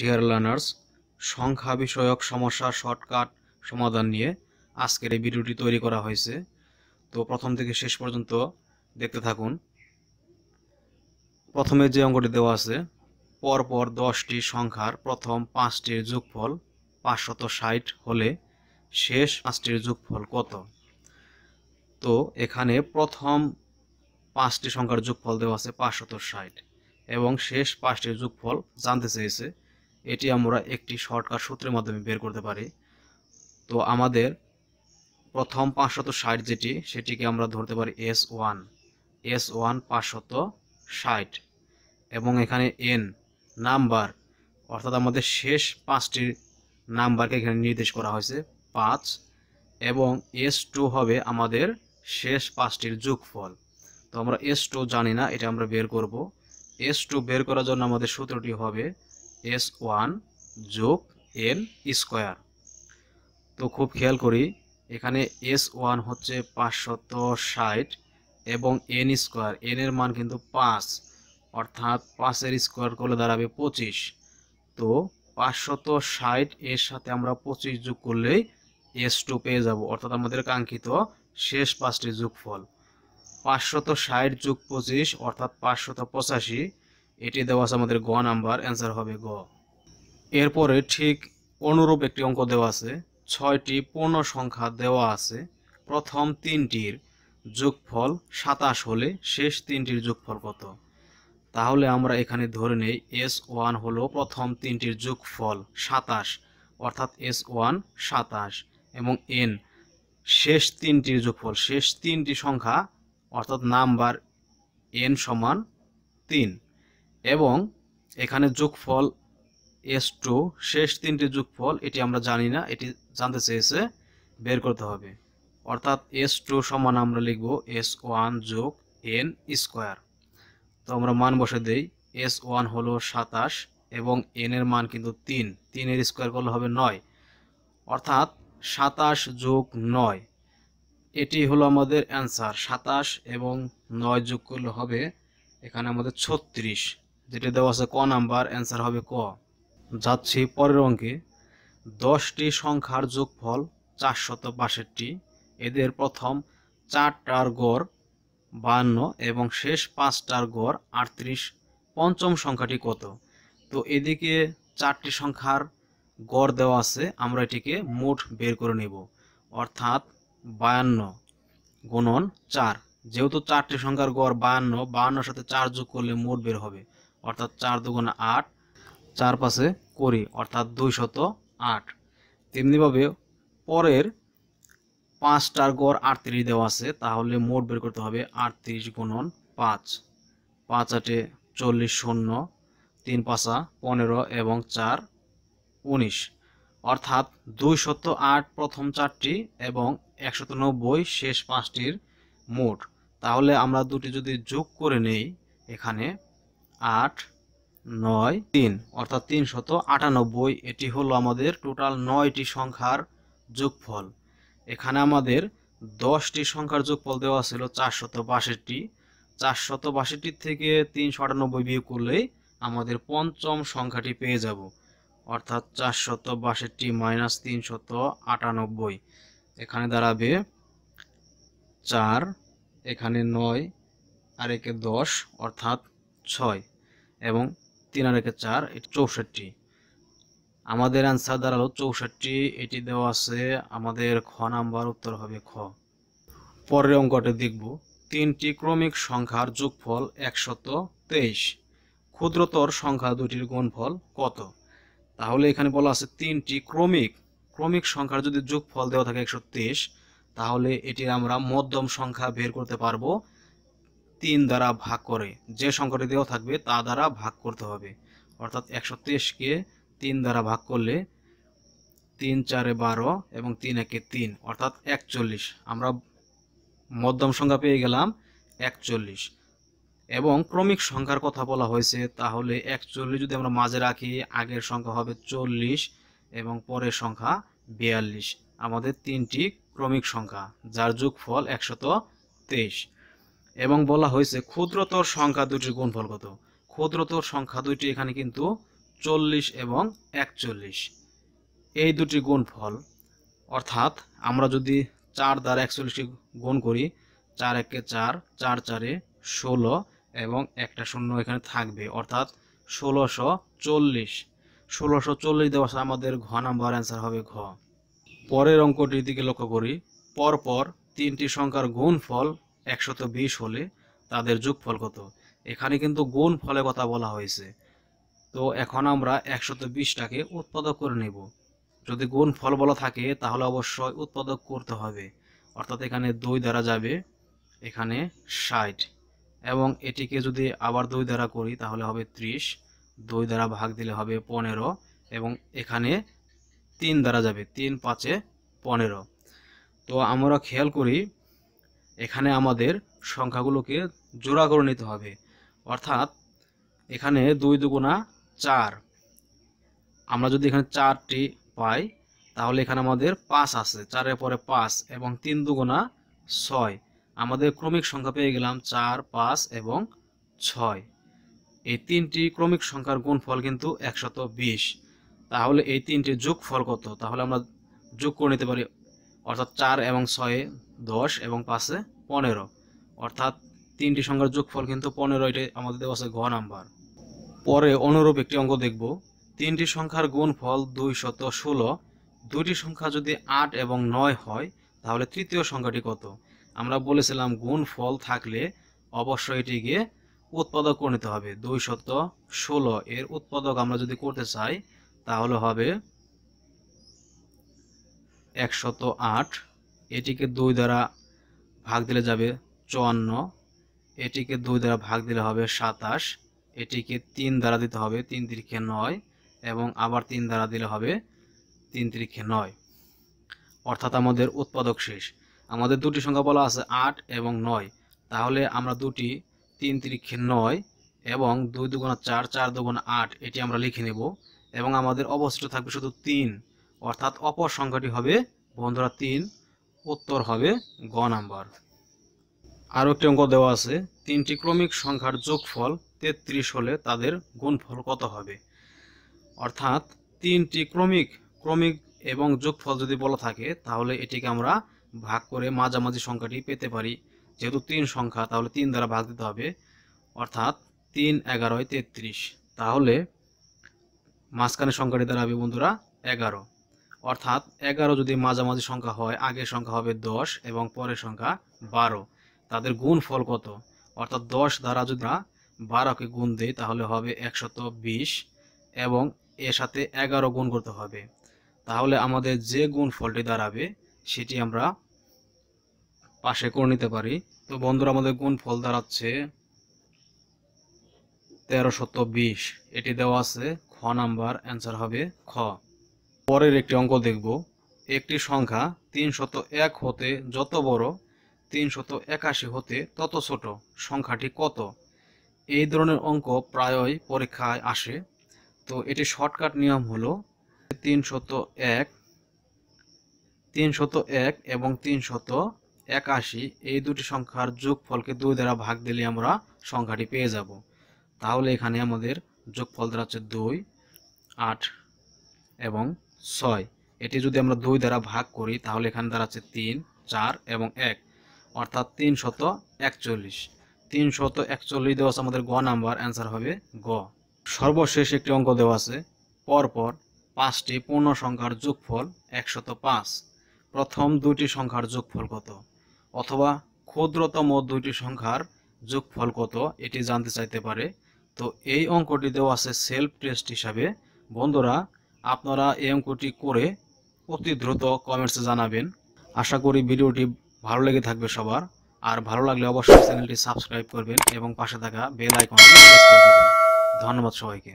dear learners সংখ্যা বিষয়ক সমস্যা শর্টকাট সমাধান নিয়ে আজকের এই ভিডিওটি তৈরি করা হয়েছে তো প্রথম থেকে শেষ পর্যন্ত দেখতে থাকুন প্রথমে যে অঙ্কটি দেওয়া আছে পরপর দশটি সংখ্যার প্রথম পাঁচটির যোগফল পাঁচশত ষাট হলে শেষ পাঁচটির যোগফল কত তো এখানে প্রথম পাঁচটি সংখ্যার যোগফল দেওয়া আছে পাঁচশত ষাট এবং শেষ পাঁচটির যোগফল জানতে চেয়েছে এটি আমরা একটি শর্টকাট সূত্রের মাধ্যমে বের করতে পারি তো আমাদের প্রথম পাঁচশত ষাট যেটি সেটিকে আমরা ধরতে পারি এস ওয়ান এস ওয়ান পাঁচশত ষাট এবং এখানে এন নাম্বার অর্থাৎ আমাদের শেষ পাঁচটির নাম্বারকে এখানে নির্দেশ করা হয়েছে পাঁচ এবং এস টু হবে আমাদের শেষ পাঁচটির যোগফল তো আমরা এস টু জানি না এটা আমরা বের করব এস টু বের করার জন্য আমাদের সূত্রটি হবে এস ওয়ান যোগ এন স্কোয়ার তো খুব খেয়াল করি এখানে এস ওয়ান হচ্ছে পাঁচশত ষাট এবং এন স্কোয়ার এন এর মান কিন্তু পাঁচ অর্থাৎ পাঁচের স্কোয়ার করলে দাঁড়াবে পঁচিশ তো পাঁচশত ষাট এর সাথে আমরা পঁচিশ যোগ করলেই এস টু পেয়ে যাব অর্থাৎ আমাদের কাঙ্ক্ষিত শেষ পাঁচটি যোগফল পাঁচশত ষাট যোগ পঁচিশ অর্থাৎ পাঁচশত পঁচাশি এটি দেওয়া আছে আমাদের গ নাম্বার অ্যান্সার হবে গ এরপরে ঠিক অনুরূপ একটি অঙ্ক দেওয়া আছে ছয়টি পূর্ণ সংখ্যা দেওয়া আছে প্রথম তিনটির যোগফল সাতাশ হলে শেষ তিনটির যোগফল কত তাহলে আমরা এখানে ধরে নেই এস ওয়ান হলো প্রথম তিনটির যোগফল সাতাশ অর্থাৎ এস ওয়ান সাতাশ এবং এন শেষ তিনটির যোগফল শেষ তিনটি সংখ্যা অর্থাৎ নাম্বার এন সমান তিন এবং এখানে যোগফল এস টু শেষ তিনটি যোগফল এটি আমরা জানি না এটি জানতে চেয়েছে বের করতে হবে অর্থাৎ এস টু সমান আমরা লিখব এস ওয়ান যোগ এন স্কোয়ার তো আমরা মান বসে দেই এস ওয়ান হলো সাতাশ এবং এন এর মান কিন্তু তিন তিনের স্কোয়ার করলে হবে নয় অর্থাৎ সাতাশ যোগ নয় এটি হলো আমাদের অ্যান্সার সাতাশ এবং নয় যোগ করলে হবে এখানে আমাদের ছত্রিশ যেটা দেওয়া আছে ক নাম্বার অ্যান্সার হবে ক যাচ্ছি পরের অঙ্কে দশটি সংখ্যার যোগফল চারশত বাষট্টি এদের প্রথম চারটার গড় বান্ন এবং শেষ পাঁচটার গড় আটত্রিশ পঞ্চম সংখ্যাটি কত তো এদিকে চারটি সংখ্যার গড় দেওয়া আছে আমরা এটিকে মোট বের করে নেব অর্থাৎ বায়ান্ন গুণন চার যেহেতু চারটি সংখ্যার গড় বায়ান্ন বায়ান্নর সাথে চার যোগ করলে মোট বের হবে অর্থাৎ চার দুগুণে আট চার পাশে কুড়ি অর্থাৎ দুই শত আট তেমনিভাবে পরের পাঁচটার গড় আটত্রিশ দেওয়া আছে তাহলে মোট বের করতে হবে আটত্রিশ গুণন পাঁচ পাঁচ আটে চল্লিশ শূন্য তিন পাঁচা পনেরো এবং চার উনিশ অর্থাৎ দুই শত আট প্রথম চারটি এবং একশত নব্বই শেষ পাঁচটির মোট তাহলে আমরা দুটি যদি যোগ করে নেই এখানে আট নয় তিন অর্থাৎ তিনশত আটানব্বই এটি হলো আমাদের টোটাল নয়টি সংখ্যার যোগফল এখানে আমাদের দশটি সংখ্যার যোগফল দেওয়া ছিল চারশত বাষট্টি চারশত বাষট্টির থেকে তিনশো আটানব্বই বিয়োগ করলেই আমাদের পঞ্চম সংখ্যাটি পেয়ে যাব অর্থাৎ চারশত বাষট্টি মাইনাস তিনশত আটানব্বই এখানে দাঁড়াবে চার এখানে নয় আর একে দশ অর্থাৎ ছয় এবং তিন আর একে চার এটি চৌষট্টি আমাদের অ্যান্সার দাঁড়ালো চৌষট্টি এটি দেওয়া আছে আমাদের খ নাম্বার উত্তর হবে খ পরের অঙ্কটি দেখব তিনটি ক্রমিক সংখ্যার যোগফল একশত তেইশ ক্ষুদ্রতর সংখ্যা দুটির গুণফল কত তাহলে এখানে বলা আছে তিনটি ক্রমিক ক্রমিক সংখ্যার যদি যোগফল দেওয়া থাকে একশো তাহলে এটির আমরা মধ্যম সংখ্যা বের করতে পারবো তিন দ্বারা ভাগ করে যে সংখ্যাটি দেওয়া থাকবে তা দ্বারা ভাগ করতে হবে অর্থাৎ একশো তেইশকে তিন দ্বারা ভাগ করলে তিন চারে বারো এবং তিন একে তিন অর্থাৎ একচল্লিশ আমরা মধ্যম সংখ্যা পেয়ে গেলাম একচল্লিশ এবং ক্রমিক সংখ্যার কথা বলা হয়েছে তাহলে একচল্লিশ যদি আমরা মাঝে রাখি আগের সংখ্যা হবে চল্লিশ এবং পরের সংখ্যা বিয়াল্লিশ আমাদের তিনটি ক্রমিক সংখ্যা যার যোগফল একশত তেইশ এবং বলা হয়েছে ক্ষুদ্রতর সংখ্যা দুটির গুণফল কত ক্ষুদ্রতর সংখ্যা দুইটি এখানে কিন্তু চল্লিশ এবং একচল্লিশ এই দুটি গুণফল অর্থাৎ আমরা যদি চার দ্বারা একচল্লিশটি গুণ করি চার একে চার চার চারে ষোলো এবং একটা শূন্য এখানে থাকবে অর্থাৎ ষোলোশো চল্লিশ ষোলোশো চল্লিশ দেওয়া আমাদের ঘ নাম্বার অ্যান্সার হবে ঘ পরের অঙ্কটির দিকে লক্ষ্য করি পরপর তিনটি সংখ্যার গুণফল একশত বিশ হলে তাদের যোগফল কত এখানে কিন্তু গুণ ফলে কথা বলা হয়েছে তো এখন আমরা একশত বিশটাকে উৎপাদক করে নেব যদি গুণ ফল বলা থাকে তাহলে অবশ্যই উৎপাদক করতে হবে অর্থাৎ এখানে দুই দ্বারা যাবে এখানে ষাট এবং এটিকে যদি আবার দুই দ্বারা করি তাহলে হবে ত্রিশ দুই দ্বারা ভাগ দিলে হবে পনেরো এবং এখানে তিন দ্বারা যাবে তিন পাঁচে পনেরো তো আমরা খেয়াল করি এখানে আমাদের সংখ্যাগুলোকে জোড়া করে নিতে হবে অর্থাৎ এখানে দুই দুগুণা চার আমরা যদি এখানে চারটি পাই তাহলে এখানে আমাদের পাঁচ আছে চারের পরে পাঁচ এবং তিন দুগুণা ছয় আমাদের ক্রমিক সংখ্যা পেয়ে গেলাম চার পাঁচ এবং ছয় এই তিনটি ক্রমিক সংখ্যার গুণফল কিন্তু একশত বিশ তাহলে এই তিনটি যোগফল কত তাহলে আমরা যোগ করে নিতে পারি অর্থাৎ চার এবং ছয়ে দশ এবং পাঁচে পনেরো অর্থাৎ তিনটি সংখ্যার যোগফল কিন্তু পনেরো এটি আমাদের দেওয়া আছে ঘ নাম্বার পরে অনুরূপ একটি অঙ্ক দেখব তিনটি সংখ্যার গুণফল দুই শত ষোলো দুইটি সংখ্যা যদি আট এবং নয় হয় তাহলে তৃতীয় সংখ্যাটি কত আমরা বলেছিলাম গুণফল থাকলে অবশ্যই এটি গিয়ে উৎপাদক করে নিতে হবে দুই শত ষোলো এর উৎপাদক আমরা যদি করতে চাই তাহলে হবে একশত আট এটিকে দুই দ্বারা ভাগ দিলে যাবে চুয়ান্ন এটিকে দুই দ্বারা ভাগ দিলে হবে সাতাশ এটিকে তিন দ্বারা দিতে হবে তিন তিরিখে নয় এবং আবার তিন দ্বারা দিলে হবে তিন তিরিখে নয় অর্থাৎ আমাদের উৎপাদক শেষ আমাদের দুটি সংখ্যা বলা আছে আট এবং নয় তাহলে আমরা দুটি তিন তিরিখে নয় এবং দুই দুগুণা চার চার দুগুণা আট এটি আমরা লিখে নেব এবং আমাদের অবশিষ্ট থাকবে শুধু তিন অর্থাৎ অপর সংখ্যাটি হবে বন্ধুরা তিন উত্তর হবে গ নাম্বার আরও একটি অঙ্ক দেওয়া আছে তিনটি ক্রমিক সংখ্যার যোগফল তেত্রিশ হলে তাদের গুণফল কত হবে অর্থাৎ তিনটি ক্রমিক ক্রমিক এবং যোগফল যদি বলা থাকে তাহলে এটিকে আমরা ভাগ করে মাঝামাঝি সংখ্যাটি পেতে পারি যেহেতু তিন সংখ্যা তাহলে তিন দ্বারা ভাগ দিতে হবে অর্থাৎ তিন এগারোয় তেত্রিশ তাহলে মাঝখানে সংখ্যাটি দাঁড়াবে বন্ধুরা এগারো অর্থাৎ এগারো যদি মাঝামাঝি সংখ্যা হয় আগের সংখ্যা হবে দশ এবং পরের সংখ্যা বারো তাদের গুণ ফল কত অর্থাৎ দশ দ্বারা যদি বারোকে গুণ দেয় তাহলে হবে একশত বিশ এবং এর সাথে এগারো গুণ করতে হবে তাহলে আমাদের যে গুণ ফলটি দাঁড়াবে সেটি আমরা পাশে করে নিতে পারি তো বন্ধুরা আমাদের গুণ ফল দাঁড়াচ্ছে তেরো শত বিশ এটি দেওয়া আছে খ নাম্বার অ্যান্সার হবে খ পরের একটি অঙ্ক দেখব একটি সংখ্যা তিনশত এক হতে যত বড় তিনশত একাশি হতে তত ছোট সংখ্যাটি কত এই ধরনের অঙ্ক প্রায়ই পরীক্ষায় আসে তো এটি শর্টকাট নিয়ম হলো তিনশত এক তিনশত এক এবং তিনশত একাশি এই দুটি সংখ্যার যোগফলকে দুই দ্বারা ভাগ দিলে আমরা সংখ্যাটি পেয়ে যাব তাহলে এখানে আমাদের যোগফল দ্বারা হচ্ছে দুই আট এবং ছয় এটি যদি আমরা দুই দ্বারা ভাগ করি তাহলে এখানে দাঁড়াচ্ছে তিন চার এবং এক অর্থাৎ তিন শত একচল্লিশ তিন শত একচল্লিশ দেওয়া আছে আমাদের গ নাম্বার অ্যান্সার হবে গ সর্বশেষ একটি অঙ্ক দেওয়া আছে পরপর পাঁচটি পূর্ণ সংখ্যার যোগফল একশত পাঁচ প্রথম দুইটি সংখ্যার যোগফল কত অথবা ক্ষুদ্রতম দুইটি সংখ্যার যোগফল কত এটি জানতে চাইতে পারে তো এই অঙ্কটি দেওয়া আছে সেলফ টেস্ট হিসাবে বন্ধুরা আপনারা এই অঙ্কটি করে অতি দ্রুত কমেন্টসে জানাবেন আশা করি ভিডিওটি ভালো লেগে থাকবে সবার আর ভালো লাগলে অবশ্যই চ্যানেলটি সাবস্ক্রাইব করবেন এবং পাশে থাকা বেল আইকনটি প্রেস করে দেবেন ধন্যবাদ সবাইকে